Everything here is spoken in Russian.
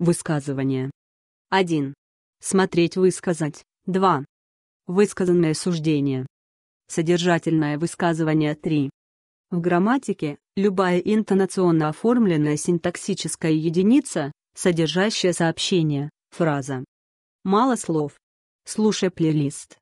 Высказывание. 1. Смотреть высказать. 2. Высказанное суждение. Содержательное высказывание 3. В грамматике, любая интонационно оформленная синтаксическая единица, содержащая сообщение, фраза. Мало слов. Слушай плейлист.